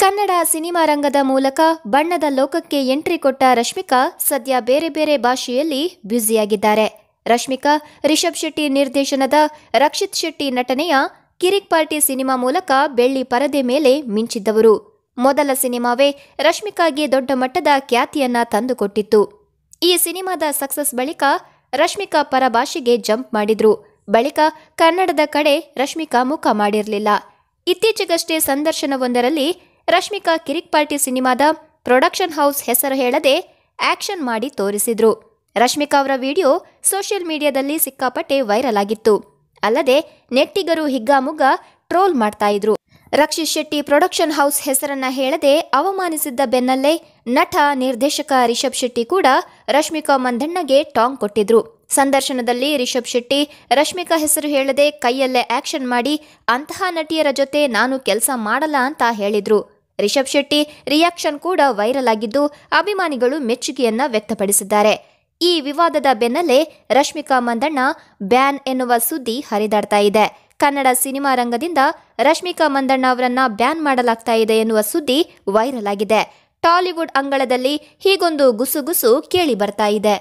Kannada cinema ರಂಗದ ಮೂಲಕ ಬಣ್ಣದ ಲೋಕಕ್ಕೆ ಎಂಟ್ರಿ ಕೊಟ್ಟ ರಶ್ಮಿಕಾ ಸದ್ಯ ಬೇರೆ ಬೇರೆ ಭಾಷೆಯಲ್ಲಿ ಬ್ಯುಸಿಯಾಗಿದ್ದಾರೆ ರಶ್ಮಿಕಾ ರಿಷಬ್ ಶೆಟ್ಟಿ ನಿರ್ದೇಶನದ ರಕ್ಷಿತ್ ಶೆಟ್ಟಿ ನಟನೆಯ ಕಿರಿಕ್ ಪಾರ್ಟಿ ಸಿನಿಮಾ ಮೂಲಕ ಬೆಳ್ಳಿ ಪರದೆ ಮೇಲೆ ಮಿಂಚಿದ್ದವರು ಮೊದಲ ಸಿನಿಮಾವೇ ರಶ್ಮಿಕಾಗೆ ದೊಡ್ಡ ಮಟ್ಟದ ಖ್ಯಾತಿಯನ್ನ ತಂದುಕೊಟ್ಟಿತ್ತು ಈ ಸಿನಿಮಾದ ಸಕ್ಸಸ್ ಬಳಿಕ ರಶ್ಮಿಕಾ ಭಾಷೆಗೆ ಜಂಪ್ ಮಾಡಿದ್ರು ಬಳಿಕ ಕನ್ನಡದ ಕಡೆ ರಶ್ಮಿಕಾ ಮುಖ ಮಾಡಿರಲಿಲ್ಲ ಇತ್ತೀಚೆಗಷ್ಟೇ ಸಂದರ್ಶನವೊಂದರಲ್ಲಿ ರಶ್ಮಿಕಾ ಕಿರಿಕ್ ಪಾರ್ಟಿ ಸಿನಿಮಾದ ಪ್ರೊಡಕ್ಷನ್ ಹೌಸ್ ಹೆಸರು ಹೇಳದೆ ಆಕ್ಷನ್ ಮಾಡಿ ತೋರಿಸಿದ್ರು ರಶ್ಮಿಕಾ ಅವರ ವಿಡಿಯೋ ಸೋಷಿಯಲ್ ಮೀಡಿಯಾದಲ್ಲಿ ಸಿಕ್ಕಾಪಟ್ಟೆ ವೈರಲ್ ಆಗಿತ್ತು ಅಲ್ಲದೆ ನೆಟ್ಟಿಗರು ಹಿಗ್ಗಾಮುಗ್ಗ ಟ್ರೋಲ್ ಮಾಡ್ತಾ ಇದ್ರು ರಕ್ಷಿತ್ ಶೆಟ್ಟಿ ಪ್ರೊಡಕ್ಷನ್ ಹೌಸ್ ಹೆಸರನ್ನ ಹೇಳದೆ ಅವಮಾನಿಸಿದ್ದ ಬೆನ್ನಲ್ಲೇ ನಟ ನಿರ್ದೇಶಕ ರಿಷಬ್ ಶೆಟ್ಟಿ ಕೂಡ ರಶ್ಮಿಕಾ ಮಂದಣ್ಣಗೆ ಟಾಂಗ್ ಕೊಟ್ಟಿದ್ರು ಸಂದರ್ಶನದಲ್ಲಿ ರಿಷಬ್ ಶೆಟ್ಟಿ ರಶ್ಮಿಕಾ ಹೆಸರು ಹೇಳದೆ ಕೈಯಲ್ಲೇ ಆಕ್ಷನ್ ಮಾಡಿ ಅಂತಹ ನಟಿಯರ ಜೊತೆ ನಾನು ಕೆಲಸ ಮಾಡಲ್ಲ ಅಂತ ಹೇಳಿದ್ರು ರಿಷಬ್ ಶೆಟ್ಟಿ ರಿಯಾಕ್ಷನ್ ಕೂಡ ವೈರಲ್ ಆಗಿದ್ದು ಅಭಿಮಾನಿಗಳು ಮೆಚ್ಚುಗೆಯನ್ನ ವ್ಯಕ್ತಪಡಿಸಿದ್ದಾರೆ ಈ ವಿವಾದದ ಬೆನ್ನಲ್ಲೇ ರಶ್ಮಿಕಾ ಮಂದಣ್ಣ ಬ್ಯಾನ್ ಎನ್ನುವ ಸುದ್ದಿ ಹರಿದಾಡ್ತಾ ಇದೆ ಕನ್ನಡ ಸಿನಿಮಾ ರಂಗದಿಂದ ರಶ್ಮಿಕಾ ಮಂದಣ್ಣ ಅವರನ್ನ ಬ್ಯಾನ್ ಮಾಡಲಾಗ್ತಾ ಇದೆ ಎನ್ನುವ ಸುದ್ದಿ ವೈರಲ್ ಆಗಿದೆ ಟಾಲಿವುಡ್ ಅಂಗಳದಲ್ಲಿ ಹೀಗೊಂದು ಗುಸುಗುಸು ಕೇಳಿ ಬರ್ತಾ ಇದೆ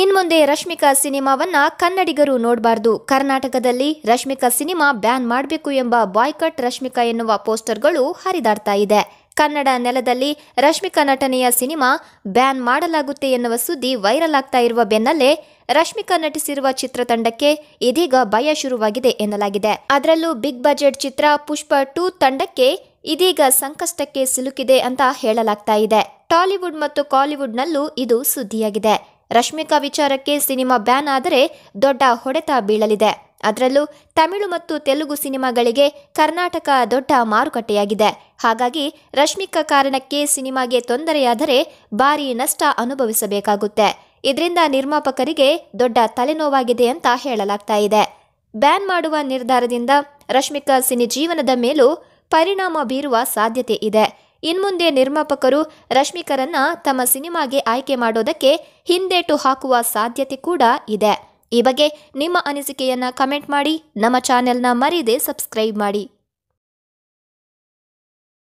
ಇನ್ಮುಂದೆ ರಶ್ಮಿಕಾ ಸಿನಿಮಾವನ್ನ ಕನ್ನಡಿಗರು ನೋಡಬಾರ್ದು ಕರ್ನಾಟಕದಲ್ಲಿ ರಶ್ಮಿಕಾ ಸಿನಿಮಾ ಬ್ಯಾನ್ ಮಾಡಬೇಕು ಎಂಬ ಬಾಯ್ಕಟ್ ರಶ್ಮಿಕಾ ಎನ್ನುವ ಪೋಸ್ಟರ್ಗಳು ಹರಿದಾಡ್ತಾ ಇದೆ ಕನ್ನಡ ನೆಲದಲ್ಲಿ ರಶ್ಮಿಕಾ ನಟನೆಯ ಸಿನಿಮಾ ಬ್ಯಾನ್ ಮಾಡಲಾಗುತ್ತೆ ಎನ್ನುವ ಸುದ್ದಿ ವೈರಲ್ ಆಗ್ತಾ ಇರುವ ಬೆನ್ನಲ್ಲೇ ರಶ್ಮಿಕಾ ನಟಿಸಿರುವ ಚಿತ್ರತಂಡಕ್ಕೆ ಇದೀಗ ಭಯ ಶುರುವಾಗಿದೆ ಎನ್ನಲಾಗಿದೆ ಅದರಲ್ಲೂ ಬಿಗ್ ಬಜೆಟ್ ಚಿತ್ರ ಪುಷ್ಪ ಟೂ ತಂಡಕ್ಕೆ ಇದೀಗ ಸಂಕಷ್ಟಕ್ಕೆ ಸಿಲುಕಿದೆ ಅಂತ ಹೇಳಲಾಗ್ತಾ ಇದೆ ಟಾಲಿವುಡ್ ಮತ್ತು ಕಾಲಿವುಡ್ನಲ್ಲೂ ಇದು ಸುದ್ದಿಯಾಗಿದೆ ರಶ್ಮಿಕಾ ವಿಚಾರಕ್ಕೆ ಸಿನಿಮಾ ಬ್ಯಾನ್ ಆದರೆ ದೊಡ್ಡ ಹೊಡೆತ ಬೀಳಲಿದೆ ಅದರಲ್ಲೂ ತಮಿಳು ಮತ್ತು ತೆಲುಗು ಸಿನಿಮಾಗಳಿಗೆ ಕರ್ನಾಟಕ ದೊಡ್ಡ ಮಾರುಕಟ್ಟೆಯಾಗಿದೆ ಹಾಗಾಗಿ ರಶ್ಮಿಕಾ ಕಾರಣಕ್ಕೆ ಸಿನಿಮಾಗೆ ತೊಂದರೆಯಾದರೆ ಭಾರೀ ನಷ್ಟ ಅನುಭವಿಸಬೇಕಾಗುತ್ತೆ ಇದರಿಂದ ನಿರ್ಮಾಪಕರಿಗೆ ದೊಡ್ಡ ತಲೆನೋವಾಗಿದೆ ಅಂತ ಹೇಳಲಾಗ್ತಾ ಇದೆ ಬ್ಯಾನ್ ಮಾಡುವ ನಿರ್ಧಾರದಿಂದ ರಶ್ಮಿಕಾ ಸಿನಿ ಜೀವನದ ಮೇಲೂ ಪರಿಣಾಮ ಬೀರುವ ಸಾಧ್ಯತೆ ಇದೆ ಇನ್ಮುಂದೆ ನಿರ್ಮಾಪಕರು ರಶ್ಮಿಕರನ್ನ ತಮ್ಮ ಸಿನಿಮಾಗೆ ಆಯ್ಕೆ ಮಾಡೋದಕ್ಕೆ ಹಿಂದೇಟು ಹಾಕುವ ಸಾಧ್ಯತೆ ಕೂಡ ಇದೆ ಈ ಬಗ್ಗೆ ನಿಮ್ಮ ಅನಿಸಿಕೆಯನ್ನ ಕಮೆಂಟ್ ಮಾಡಿ ನಮ್ಮ ಚಾನೆಲ್ನ ಮರೀದೆ ಸಬ್ಸ್ಕ್ರೈಬ್ ಮಾಡಿ